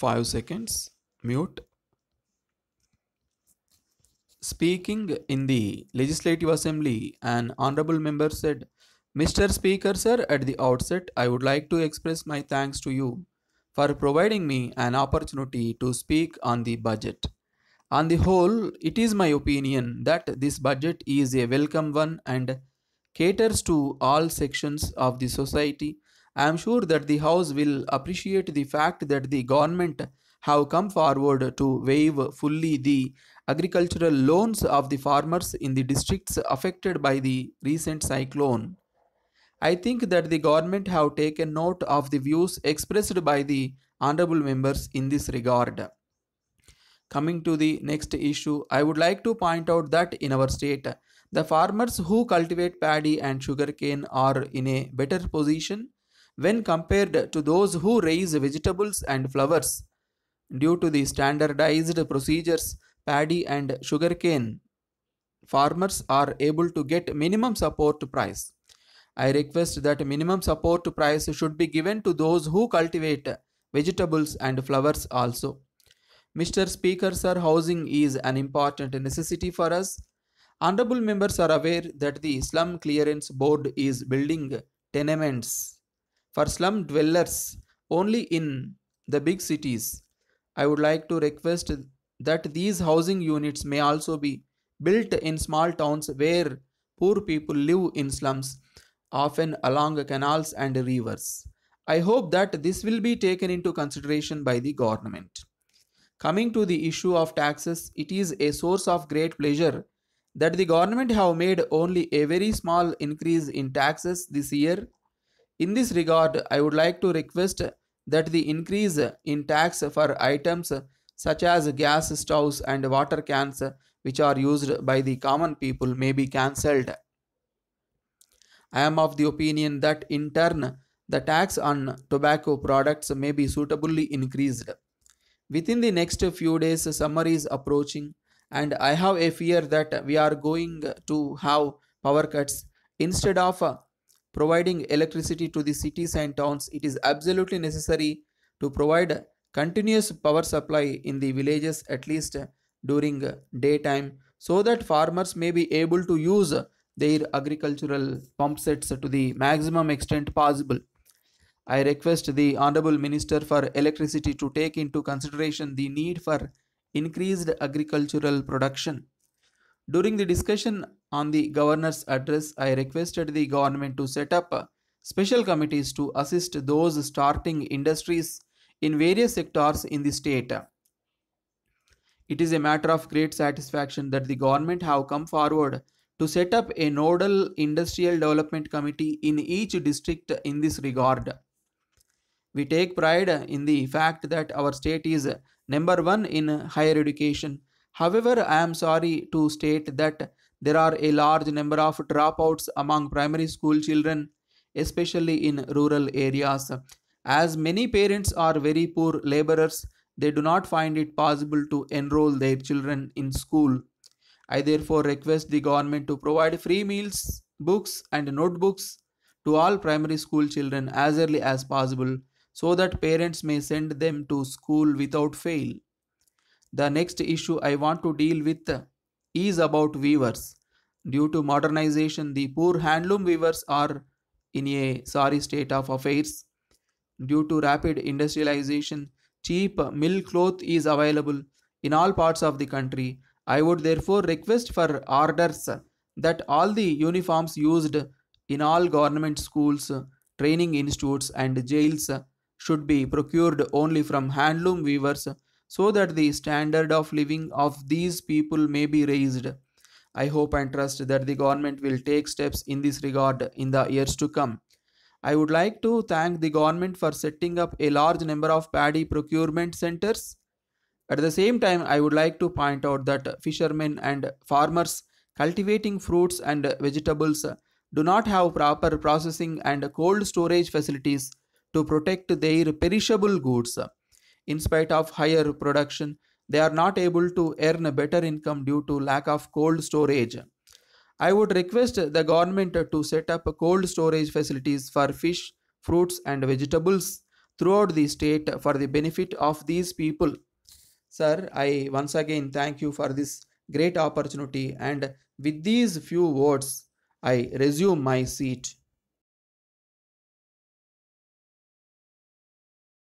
5 seconds mute speaking in the legislative assembly an honorable member said mr speaker sir at the outset i would like to express my thanks to you for providing me an opportunity to speak on the budget on the whole, it is my opinion that this budget is a welcome one and caters to all sections of the society I am sure that the House will appreciate the fact that the government have come forward to waive fully the agricultural loans of the farmers in the districts affected by the recent cyclone. I think that the government have taken note of the views expressed by the honorable members in this regard. Coming to the next issue, I would like to point out that in our state, the farmers who cultivate paddy and sugarcane are in a better position when compared to those who raise vegetables and flowers. Due to the standardized procedures, paddy and sugarcane farmers are able to get minimum support price. I request that minimum support price should be given to those who cultivate vegetables and flowers also. Mr. Speaker, sir, housing is an important necessity for us. Honorable members are aware that the Slum Clearance Board is building tenements for slum dwellers only in the big cities. I would like to request that these housing units may also be built in small towns where poor people live in slums, often along canals and rivers. I hope that this will be taken into consideration by the government. Coming to the issue of taxes, it is a source of great pleasure that the government have made only a very small increase in taxes this year in this regard, I would like to request that the increase in tax for items such as gas stoves and water cans which are used by the common people may be cancelled. I am of the opinion that in turn the tax on tobacco products may be suitably increased. Within the next few days, summer is approaching, and I have a fear that we are going to have power cuts instead of providing electricity to the cities and towns, it is absolutely necessary to provide continuous power supply in the villages at least during daytime so that farmers may be able to use their agricultural pump sets to the maximum extent possible. I request the Honorable Minister for Electricity to take into consideration the need for increased agricultural production. During the discussion on the governor's address, I requested the government to set up special committees to assist those starting industries in various sectors in the state. It is a matter of great satisfaction that the government have come forward to set up a nodal industrial development committee in each district in this regard. We take pride in the fact that our state is number 1 in higher education However, I am sorry to state that there are a large number of dropouts among primary school children, especially in rural areas. As many parents are very poor laborers, they do not find it possible to enroll their children in school. I therefore request the government to provide free meals, books, and notebooks to all primary school children as early as possible so that parents may send them to school without fail. The next issue I want to deal with is about weavers. Due to modernization, the poor handloom weavers are in a sorry state of affairs. Due to rapid industrialization, cheap mill cloth is available in all parts of the country. I would therefore request for orders that all the uniforms used in all government schools, training institutes, and jails should be procured only from handloom weavers so that the standard of living of these people may be raised. I hope and trust that the government will take steps in this regard in the years to come. I would like to thank the government for setting up a large number of paddy procurement centers. At the same time, I would like to point out that fishermen and farmers cultivating fruits and vegetables do not have proper processing and cold storage facilities to protect their perishable goods in spite of higher production, they are not able to earn better income due to lack of cold storage. I would request the government to set up cold storage facilities for fish, fruits, and vegetables throughout the state for the benefit of these people. Sir, I once again thank you for this great opportunity, and with these few words, I resume my seat.